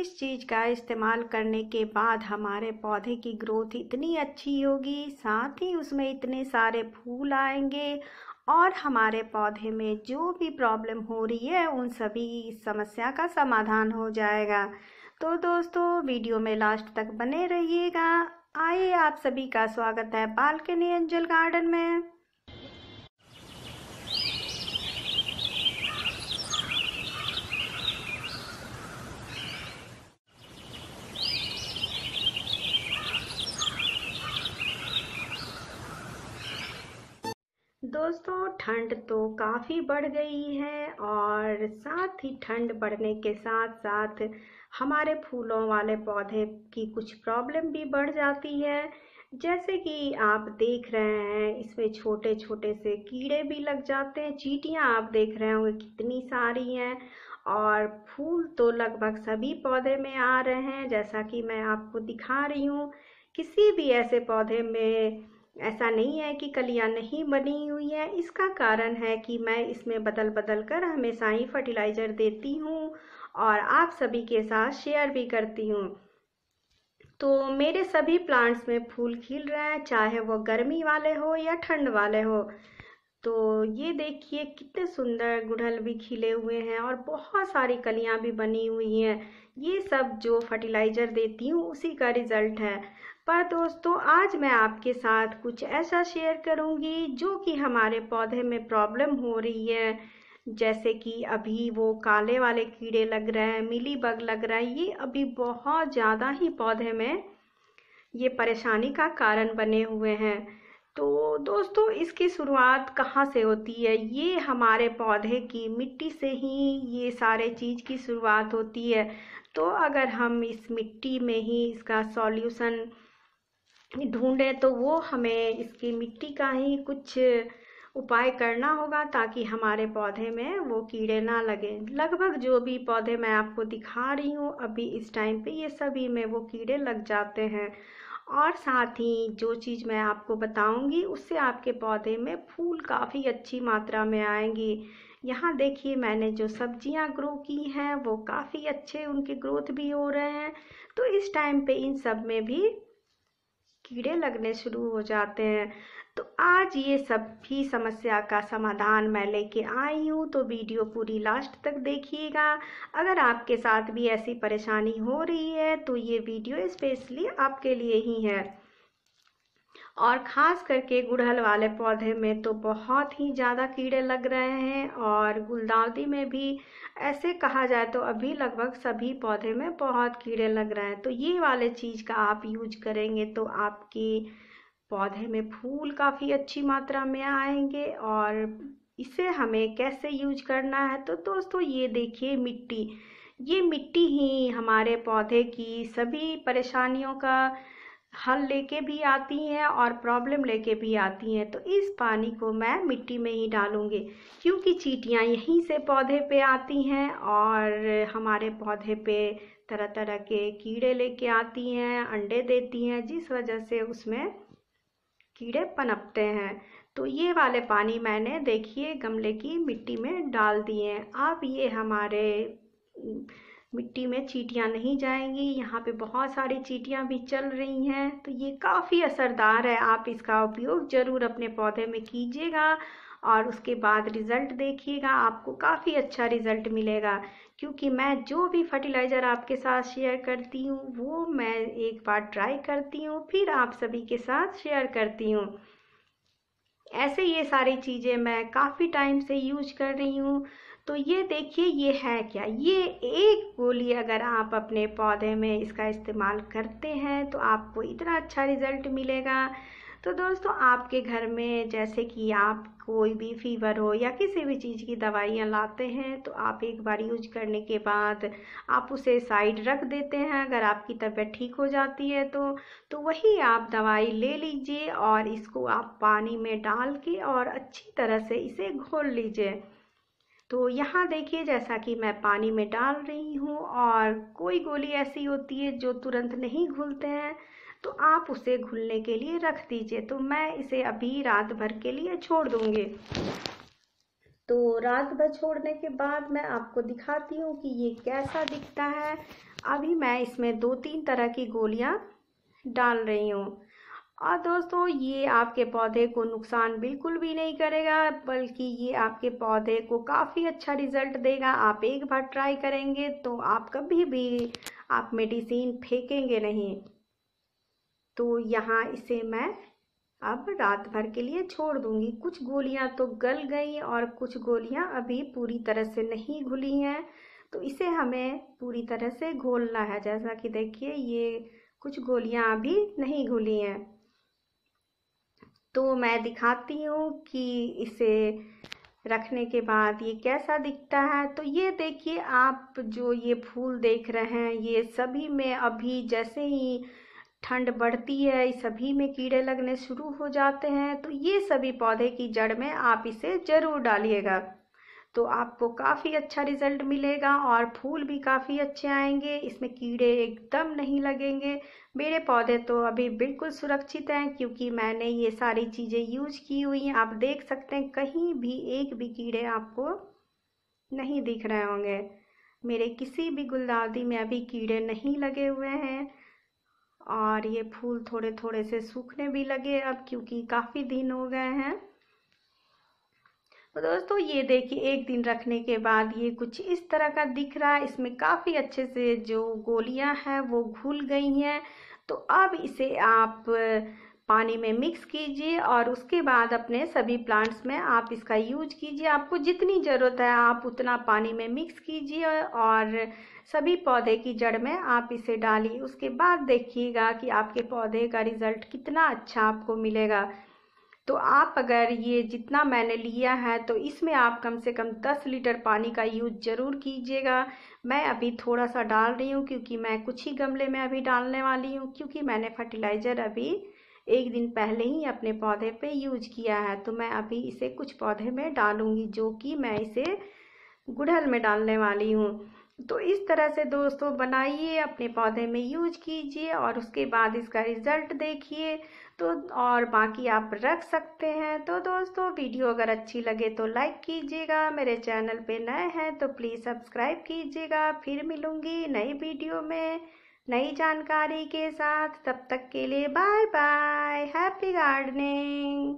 इस चीज़ का इस्तेमाल करने के बाद हमारे पौधे की ग्रोथ इतनी अच्छी होगी साथ ही उसमें इतने सारे फूल आएंगे और हमारे पौधे में जो भी प्रॉब्लम हो रही है उन सभी समस्या का समाधान हो जाएगा तो दोस्तों वीडियो में लास्ट तक बने रहिएगा आइए आप सभी का स्वागत है बालकनी एंजल गार्डन में दोस्तों ठंड तो काफ़ी बढ़ गई है और साथ ही ठंड बढ़ने के साथ साथ हमारे फूलों वाले पौधे की कुछ प्रॉब्लम भी बढ़ जाती है जैसे कि आप देख रहे हैं इसमें छोटे छोटे से कीड़े भी लग जाते हैं चीटियाँ आप देख रहे होंगे कितनी सारी हैं और फूल तो लगभग सभी पौधे में आ रहे हैं जैसा कि मैं आपको दिखा रही हूँ किसी भी ऐसे पौधे में ऐसा नहीं है कि कलियां नहीं बनी हुई है इसका कारण है कि मैं इसमें बदल बदल कर हमेशा ही फर्टिलाइज़र देती हूँ और आप सभी के साथ शेयर भी करती हूँ तो मेरे सभी प्लांट्स में फूल खिल रहे हैं चाहे वो गर्मी वाले हो या ठंड वाले हो तो ये देखिए कितने सुंदर गुड़हल भी खिले हुए हैं और बहुत सारी कलियां भी बनी हुई हैं ये सब जो फर्टिलाइज़र देती हूँ उसी का रिज़ल्ट है पर दोस्तों आज मैं आपके साथ कुछ ऐसा शेयर करूंगी जो कि हमारे पौधे में प्रॉब्लम हो रही है जैसे कि अभी वो काले वाले कीड़े लग रहे हैं मिली बग लग रहा है ये अभी बहुत ज़्यादा ही पौधे में ये परेशानी का कारण बने हुए हैं तो दोस्तों इसकी शुरुआत कहाँ से होती है ये हमारे पौधे की मिट्टी से ही ये सारे चीज़ की शुरुआत होती है तो अगर हम इस मिट्टी में ही इसका सॉल्यूशन ढूंढे तो वो हमें इसकी मिट्टी का ही कुछ उपाय करना होगा ताकि हमारे पौधे में वो कीड़े ना लगें लगभग जो भी पौधे मैं आपको दिखा रही हूँ अभी इस टाइम पे ये सभी में वो कीड़े लग जाते हैं और साथ ही जो चीज़ मैं आपको बताऊंगी उससे आपके पौधे में फूल काफ़ी अच्छी मात्रा में आएंगी यहाँ देखिए मैंने जो सब्जियाँ ग्रो की हैं वो काफ़ी अच्छे उनके ग्रोथ भी हो रहे हैं तो इस टाइम पे इन सब में भी कीड़े लगने शुरू हो जाते हैं तो आज ये सब भी समस्या का समाधान मैं लेके आई हूँ तो वीडियो पूरी लास्ट तक देखिएगा अगर आपके साथ भी ऐसी परेशानी हो रही है तो ये वीडियो स्पेशली आपके लिए ही है और ख़ास करके गुड़हल वाले पौधे में तो बहुत ही ज़्यादा कीड़े लग रहे हैं और गुलदावदी में भी ऐसे कहा जाए तो अभी लगभग सभी पौधे में बहुत कीड़े लग रहे हैं तो ये वाले चीज़ का आप यूज करेंगे तो आपके पौधे में फूल काफ़ी अच्छी मात्रा में आएंगे और इसे हमें कैसे यूज करना है तो दोस्तों ये देखिए मिट्टी ये मिट्टी ही हमारे पौधे की सभी परेशानियों का हल लेके भी आती हैं और प्रॉब्लम लेके भी आती हैं तो इस पानी को मैं मिट्टी में ही डालूँगी क्योंकि चीटियाँ यहीं से पौधे पे आती हैं और हमारे पौधे पे तरह तरह के कीड़े लेके आती हैं अंडे देती हैं जिस वजह से उसमें कीड़े पनपते हैं तो ये वाले पानी मैंने देखिए गमले की मिट्टी में डाल दिए अब ये हमारे मिट्टी में चीटियाँ नहीं जाएंगी यहाँ पे बहुत सारी चीटियाँ भी चल रही हैं तो ये काफ़ी असरदार है आप इसका उपयोग ज़रूर अपने पौधे में कीजिएगा और उसके बाद रिज़ल्ट देखिएगा आपको काफ़ी अच्छा रिज़ल्ट मिलेगा क्योंकि मैं जो भी फर्टिलाइज़र आपके साथ शेयर करती हूँ वो मैं एक बार ट्राई करती हूँ फिर आप सभी के साथ शेयर करती हूँ ऐसे ये सारी चीज़ें मैं काफ़ी टाइम से यूज कर रही हूँ तो ये देखिए ये है क्या ये एक गोली अगर आप अपने पौधे में इसका इस्तेमाल करते हैं तो आपको इतना अच्छा रिज़ल्ट मिलेगा तो दोस्तों आपके घर में जैसे कि आप कोई भी फीवर हो या किसी भी चीज़ की दवाइयाँ लाते हैं तो आप एक बार यूज करने के बाद आप उसे साइड रख देते हैं अगर आपकी तबीयत ठीक हो जाती है तो तो वही आप दवाई ले लीजिए और इसको आप पानी में डाल के और अच्छी तरह से इसे घोल लीजिए तो यहाँ देखिए जैसा कि मैं पानी में डाल रही हूँ और कोई गोली ऐसी होती है जो तुरंत नहीं घुलते हैं तो आप उसे घुलने के लिए रख दीजिए तो मैं इसे अभी रात भर के लिए छोड़ दूँगी तो रात भर छोड़ने के बाद मैं आपको दिखाती हूँ कि ये कैसा दिखता है अभी मैं इसमें दो तीन तरह की गोलियाँ डाल रही हूँ और दोस्तों ये आपके पौधे को नुकसान बिल्कुल भी नहीं करेगा बल्कि ये आपके पौधे को काफ़ी अच्छा रिजल्ट देगा आप एक बार ट्राई करेंगे तो आप कभी भी आप मेडिसिन फेंकेंगे नहीं तो यहाँ इसे मैं अब रात भर के लिए छोड़ दूंगी कुछ गोलियाँ तो गल गई और कुछ गोलियाँ अभी पूरी तरह से नहीं घुली हैं तो इसे हमें पूरी तरह से घोलना है जैसा कि देखिए ये कुछ गोलियाँ अभी नहीं घुली हैं तो मैं दिखाती हूँ कि इसे रखने के बाद ये कैसा दिखता है तो ये देखिए आप जो ये फूल देख रहे हैं ये सभी में अभी जैसे ही ठंड बढ़ती है सभी में कीड़े लगने शुरू हो जाते हैं तो ये सभी पौधे की जड़ में आप इसे ज़रूर डालिएगा तो आपको काफ़ी अच्छा रिजल्ट मिलेगा और फूल भी काफ़ी अच्छे आएंगे इसमें कीड़े एकदम नहीं लगेंगे मेरे पौधे तो अभी बिल्कुल सुरक्षित हैं क्योंकि मैंने ये सारी चीज़ें यूज की हुई हैं आप देख सकते हैं कहीं भी एक भी कीड़े आपको नहीं दिख रहे होंगे मेरे किसी भी गुलदावदी में अभी कीड़े नहीं लगे हुए हैं और ये फूल थोड़े थोड़े से सूखने भी लगे अब क्योंकि काफ़ी दिन हो गए हैं तो दोस्तों ये देखिए एक दिन रखने के बाद ये कुछ इस तरह का दिख रहा है इसमें काफ़ी अच्छे से जो गोलियां हैं वो घुल गई हैं तो अब इसे आप पानी में मिक्स कीजिए और उसके बाद अपने सभी प्लांट्स में आप इसका यूज कीजिए आपको जितनी ज़रूरत है आप उतना पानी में मिक्स कीजिए और सभी पौधे की जड़ में आप इसे डालिए उसके बाद देखिएगा कि आपके पौधे का रिज़ल्ट कितना अच्छा आपको मिलेगा तो आप अगर ये जितना मैंने लिया है तो इसमें आप कम से कम 10 लीटर पानी का यूज ज़रूर कीजिएगा मैं अभी थोड़ा सा डाल रही हूँ क्योंकि मैं कुछ ही गमले में अभी डालने वाली हूँ क्योंकि मैंने फर्टिलाइज़र अभी एक दिन पहले ही अपने पौधे पे यूज किया है तो मैं अभी इसे कुछ पौधे में डालूँगी जो कि मैं इसे गुड़हल में डालने वाली हूँ तो इस तरह से दोस्तों बनाइए अपने पौधे में यूज कीजिए और उसके बाद इसका रिजल्ट देखिए तो और बाकी आप रख सकते हैं तो दोस्तों वीडियो अगर अच्छी लगे तो लाइक कीजिएगा मेरे चैनल पे नए हैं तो प्लीज़ सब्सक्राइब कीजिएगा फिर मिलूँगी नई वीडियो में नई जानकारी के साथ तब तक के लिए बाय बाय हैप्पी गार्डनिंग